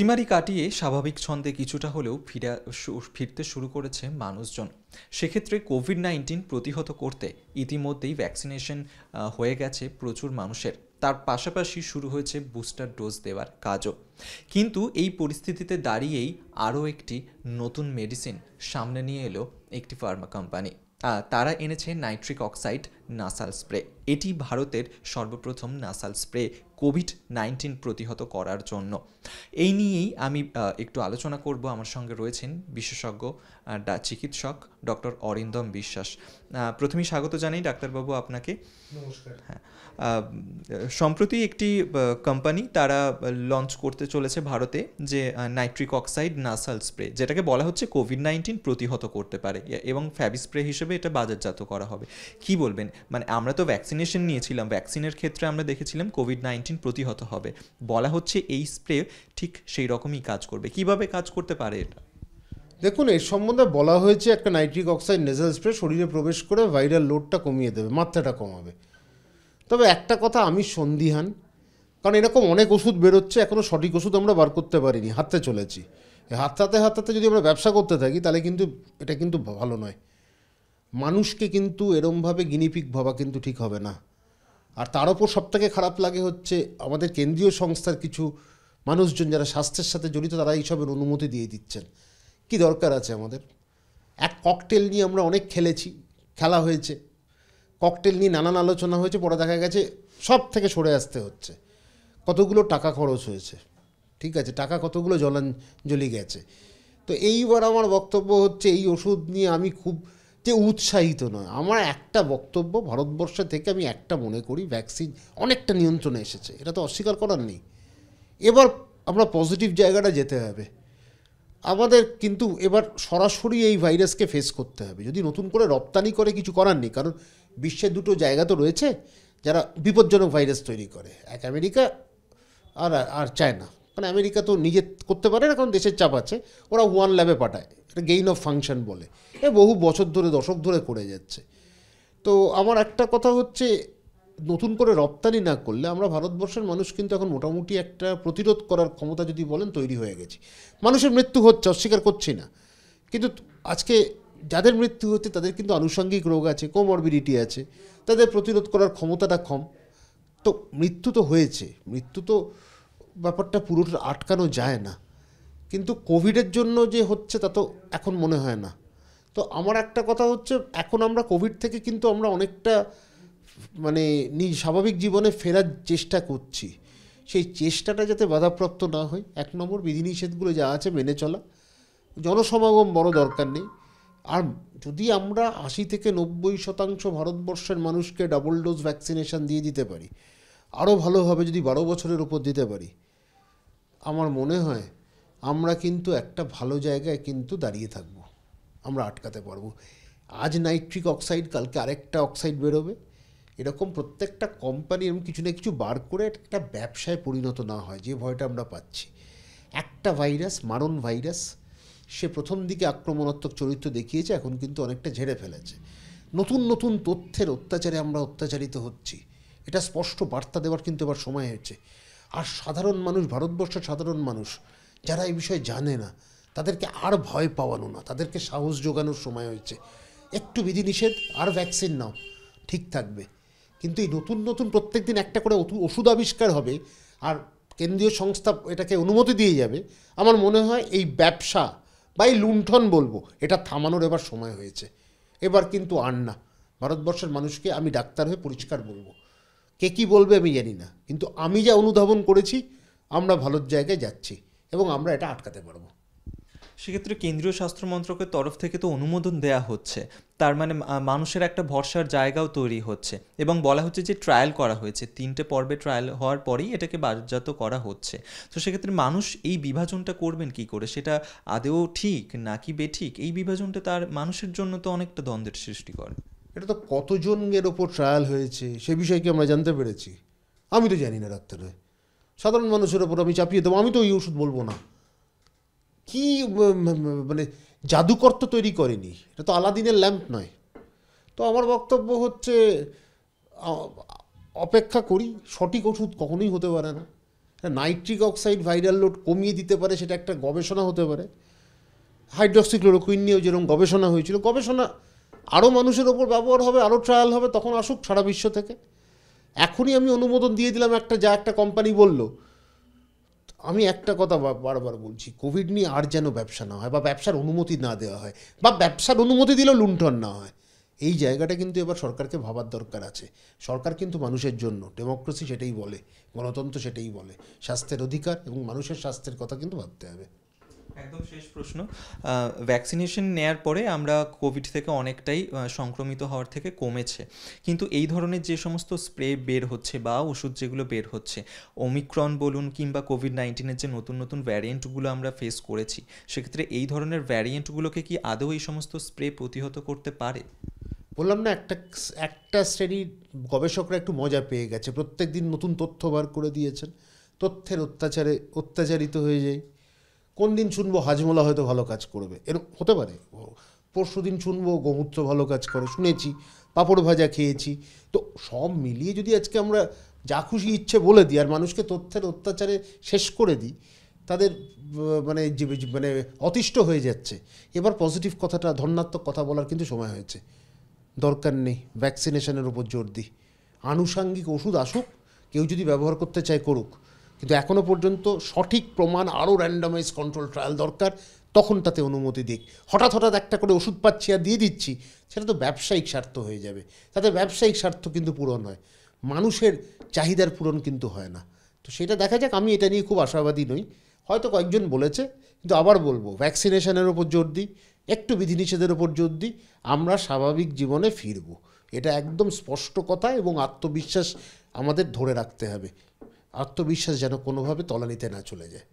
অতিমারি কাটিয়ে স্বাভাবিক ছন্দে কিছুটা হলেও ফিরা ফিরতে শুরু করেছে মানুষজন সেক্ষেত্রে কোভিড নাইন্টিন প্রতিহত করতে ইতিমধ্যেই ভ্যাকসিনেশন হয়ে গেছে প্রচুর মানুষের তার পাশাপাশি শুরু হয়েছে বুস্টার ডোজ দেওয়ার কাজও কিন্তু এই পরিস্থিতিতে দাঁড়িয়েই আরও একটি নতুন মেডিসিন সামনে নিয়ে এলো একটি ফার্মা কোম্পানি তারা এনেছে নাইট্রিক অক্সাইড নাসাল স্প্রে এটি ভারতের সর্বপ্রথম নাসাল স্প্রে কোভিড নাইন্টিন প্রতিহত করার জন্য এই নিয়েই আমি একটু আলোচনা করব আমার সঙ্গে রয়েছেন বিশেষজ্ঞ চিকিৎসক ডক্টর অরিন্দম বিশ্বাস প্রথমেই স্বাগত জানাই ডাক্তারবাবু আপনাকে নমস্কার হ্যাঁ সম্প্রতি একটি কোম্পানি তারা লঞ্চ করতে চলেছে ভারতে যে নাইট্রিক অক্সাইড নাসাল স্প্রে যেটাকে বলা হচ্ছে কোভিড নাইন্টিন প্রতিহত করতে পারে এবং ফ্যাবি স্প্রে হিসেবে এটা বাজারজাত করা হবে কি বলবেন মানে আমরা তো ভ্যাকসিনেশন নিয়েছিলাম ভ্যাকসিনের ক্ষেত্রে আমরা দেখেছিলাম কোভিড নাইন্টিন প্রতিহত হবে বলা হচ্ছে এই স্প্রে ঠিক সেই রকমই কাজ করবে কিভাবে কাজ করতে পারে এটা দেখুন এর সম্বন্ধে বলা হয়েছে একটা নাইট্রিক অক্সাইড নেজাল স্প্রে শরীরে প্রবেশ করে ভাইরাল লোডটা কমিয়ে দেবে মাত্রাটা কমাবে তবে একটা কথা আমি সন্দিহান কারণ এরকম অনেক ওষুধ বেরোচ্ছে এখনও সঠিক ওষুধ আমরা বার করতে পারিনি হাতে চলেছি হাত হাততাতে যদি আমরা ব্যবসা করতে থাকি তাহলে কিন্তু এটা কিন্তু ভালো নয় মানুষকে কিন্তু এরমভাবে গিনিপিক ভাবা কিন্তু ঠিক হবে না আর তার ওপর সবথেকে খারাপ লাগে হচ্ছে আমাদের কেন্দ্রীয় সংস্থার কিছু মানুষজন যারা স্বাস্থ্যের সাথে জড়িত তারা এইসবের অনুমতি দিয়ে দিচ্ছেন কি দরকার আছে আমাদের এক ককটেল নিয়ে আমরা অনেক খেলেছি খেলা হয়েছে ককটেল নিয়ে নানান আলোচনা হয়েছে পরে দেখা গেছে সব থেকে সরে আসতে হচ্ছে কতগুলো টাকা খরচ হয়েছে ঠিক আছে টাকা কতগুলো জলাঞ্জলি গেছে তো এইবার আমার বক্তব্য হচ্ছে এই ওষুধ নিয়ে আমি খুব যে উৎসাহিত নয় আমার একটা বক্তব্য ভারতবর্ষ থেকে আমি একটা মনে করি ভ্যাকসিন অনেকটা নিয়ন্ত্রণে এসেছে এটা তো অস্বীকার করার নেই এবার আমরা পজিটিভ জায়গাটা যেতে হবে আমাদের কিন্তু এবার সরাসরি এই ভাইরাসকে ফেস করতে হবে যদি নতুন করে রপ্তানি করে কিছু করার নেই কারণ বিশ্বের দুটো জায়গা তো রয়েছে যারা বিপজ্জনক ভাইরাস তৈরি করে এক আমেরিকা আর আর চায়না মানে আমেরিকা তো নিজে করতে পারে না কারণ দেশের চাপ আছে ওরা ওয়ান ল্যাবে পাঠায় এটা গেইন অফ ফাংশন বলে এ বহু বছর ধরে দশক ধরে করে যাচ্ছে তো আমার একটা কথা হচ্ছে নতুন করে রপ্তানি না করলে আমরা ভারতবর্ষের মানুষ কিন্তু এখন মোটামুটি একটা প্রতিরোধ করার ক্ষমতা যদি বলেন তৈরি হয়ে গেছে মানুষের মৃত্যু হচ্ছে অস্বীকার করছি না কিন্তু আজকে যাদের মৃত্যু হচ্ছে তাদের কিন্তু আনুষঙ্গিক রোগ আছে কোমরবিডিটি আছে তাদের প্রতিরোধ করার ক্ষমতাটা কম তো মৃত্যু তো হয়েছে মৃত্যু তো ব্যাপারটা পুরোটা আটকানো যায় না কিন্তু কোভিডের জন্য যে হচ্ছে তা তো এখন মনে হয় না তো আমার একটা কথা হচ্ছে এখন আমরা কোভিড থেকে কিন্তু আমরা অনেকটা মানে নিজ স্বাভাবিক জীবনে ফেরার চেষ্টা করছি সেই চেষ্টাটা যাতে বাধাপ্রাপ্ত না হয় এক নম্বর বিধিনিষেধগুলো যা আছে মেনে চলা জনসমাগম বড় দরকার নেই আর যদি আমরা আশি থেকে নব্বই শতাংশ ভারতবর্ষের মানুষকে ডাবল ডোজ ভ্যাকসিনেশান দিয়ে দিতে পারি আরও ভালোভাবে যদি বারো বছরের উপর দিতে পারি আমার মনে হয় আমরা কিন্তু একটা ভালো জায়গায় কিন্তু দাঁড়িয়ে থাকব আমরা আটকাতে পারবো আজ নাইট্রিক অক্সাইড কালকে আরেকটা অক্সাইড বেরোবে এরকম প্রত্যেকটা কোম্পানি এরকম কিছু না কিছু বার করে একটা ব্যবসায় পরিণত না হয় যে ভয়টা আমরা পাচ্ছি একটা ভাইরাস মারণ ভাইরাস সে প্রথম দিকে আক্রমণাত্মক চরিত্র দেখিয়েছে এখন কিন্তু অনেকটা ঝেড়ে ফেলেছে নতুন নতুন তথ্যের অত্যাচারে আমরা অত্যাচারিত হচ্ছি এটা স্পষ্ট বার্তা দেওয়ার কিন্তু এবার সময় হয়েছে আর সাধারণ মানুষ ভারতবর্ষের সাধারণ মানুষ যারা এই বিষয়ে জানে না তাদেরকে আর ভয় পাওয়ানো না তাদেরকে সাহস যোগানোর সময় হয়েছে একটু বিধিনিষেধ আর ভ্যাকসিন নাও ঠিক থাকবে কিন্তু এই নতুন নতুন প্রত্যেক দিন একটা করে ওষুধ আবিষ্কার হবে আর কেন্দ্রীয় সংস্থা এটাকে অনুমতি দিয়ে যাবে আমার মনে হয় এই ব্যবসা বা এই লুণ্ঠন বলবো এটা থামানোর এবার সময় হয়েছে এবার কিন্তু আর না ভারতবর্ষের মানুষকে আমি ডাক্তার হয়ে পরিষ্কার বলবো কে কী বলবে আমি জানি না কিন্তু আমি যা অনুধাবন করেছি আমরা ভালোর জায়গায় যাচ্ছি এবং আমরা এটা আটকাতে পারবো সেক্ষেত্রে কেন্দ্রীয় স্বাস্থ্য মন্ত্রকের তরফ থেকে তো অনুমোদন দেয়া হচ্ছে তার মানে মানুষের একটা ভরসার জায়গাও তৈরি হচ্ছে এবং বলা হচ্ছে যে ট্রায়াল করা হয়েছে তিনটে পর্বে ট্রায়াল হওয়ার পরেই এটাকে বাজারজাত করা হচ্ছে তো সেক্ষেত্রে মানুষ এই বিভাজনটা করবেন কি করে সেটা আদেও ঠিক নাকি বেঠিক এই বিভাজনটা তার মানুষের জন্য তো অনেকটা দ্বন্দ্বের সৃষ্টি করে এটা তো কতজনের ওপর ট্রায়াল হয়েছে সে বিষয়ে কি আমরা জানতে পেরেছি আমি তো জানি না ডাক্তার সাধারণ মানুষের ওপর আমি চাপিয়ে দেবো আমি তো ওই ওষুধ বলবো না কি মানে জাদুকর তো তৈরি করেনি এটা তো আলাদিনের ল্যাম্প নয় তো আমার বক্তব্য হচ্ছে অপেক্ষা করি সঠিক ওষুধ কখনোই হতে পারে না হ্যাঁ, নাইট্রিক অক্সাইড ভাইরাল লোড কমিয়ে দিতে পারে সেটা একটা গবেষণা হতে পারে হাইড্রক্সিক্লোরোকুইন নিয়েও যেরকম গবেষণা হয়েছিল গবেষণা আরও মানুষের ওপর ব্যবহার হবে আরও ট্রায়াল হবে তখন আসুক সারা বিশ্ব থেকে এখনই আমি অনুমোদন দিয়ে দিলাম একটা যা একটা কোম্পানি বললো আমি একটা কথা বারবার বলছি কোভিড নিয়ে আর যেন ব্যবসা না হয় বা ব্যবসার অনুমতি না দেওয়া হয় বা ব্যবসার অনুমতি দিলেও লুণ্ঠন না হয় এই জায়গাটা কিন্তু এবার সরকারকে ভাবার দরকার আছে সরকার কিন্তু মানুষের জন্য ডেমোক্রেসি সেটাই বলে গণতন্ত্র সেটাই বলে স্বাস্থ্যের অধিকার এবং মানুষের স্বাস্থ্যের কথা কিন্তু ভাবতে হবে একদম শেষ প্রশ্ন ভ্যাকসিনেশন নেয়ার পরে আমরা কোভিড থেকে অনেকটাই সংক্রমিত হওয়ার থেকে কমেছে কিন্তু এই ধরনের যে সমস্ত স্প্রে বের হচ্ছে বা ওষুধ যেগুলো বের হচ্ছে ওমিক্রন বলুন কিংবা কোভিড নাইন্টিনের যে নতুন নতুন ভ্যারিয়েন্টগুলো আমরা ফেস করেছি সেক্ষেত্রে এই ধরনের ভ্যারিয়েন্টগুলোকে কি আদৌ এই সমস্ত স্প্রে প্রতিহত করতে পারে বললাম না একটা একটা শ্রেণীর গবেষকরা একটু মজা পেয়ে গেছে প্রত্যেক দিন নতুন তথ্য বার করে দিয়েছেন তথ্যের অত্যাচারে অত্যাচারিত হয়ে যায় কোন দিন শুনবো হাজমোলা হয়তো ভালো কাজ করবে এরকম হতে পারে পরশু দিন শুনবো গোমূত্র ভালো কাজ করে শুনেছি পাঁপড় ভাজা খেয়েছি তো সব মিলিয়ে যদি আজকে আমরা যা খুশি ইচ্ছে বলে দিই আর মানুষকে তথ্যের অত্যাচারে শেষ করে দিই তাদের মানে মানে অতিষ্ঠ হয়ে যাচ্ছে এবার পজিটিভ কথাটা ধর্নাত্মক কথা বলার কিন্তু সময় হয়েছে দরকার নেই ভ্যাকসিনেশনের উপর জোর দিই আনুষাঙ্গিক ওষুধ আসুক কেউ যদি ব্যবহার করতে চায় করুক কিন্তু এখনও পর্যন্ত সঠিক প্রমাণ আরও র্যান্ডামাইজ কন্ট্রোল ট্রায়াল দরকার তখন তাতে অনুমতি দিক হঠাৎ হঠাৎ একটা করে ওষুধ পাচ্ছি আর দিয়ে দিচ্ছি সেটা তো ব্যবসায়িক স্বার্থ হয়ে যাবে তাতে ব্যবসায়িক স্বার্থ কিন্তু পূরণ হয় মানুষের চাহিদার পূরণ কিন্তু হয় না তো সেটা দেখা যাক আমি এটা নিয়ে খুব আশাবাদী নই হয়তো কয়েকজন বলেছে কিন্তু আবার বলবো ভ্যাকসিনেশনের ওপর জোর দিই একটু বিধিনিষেধের ওপর জোর দিই আমরা স্বাভাবিক জীবনে ফিরব এটা একদম স্পষ্ট কথা এবং আত্মবিশ্বাস আমাদের ধরে রাখতে হবে আত্মবিশ্বাস যেন কোনোভাবে তলানিতে না চলে যায়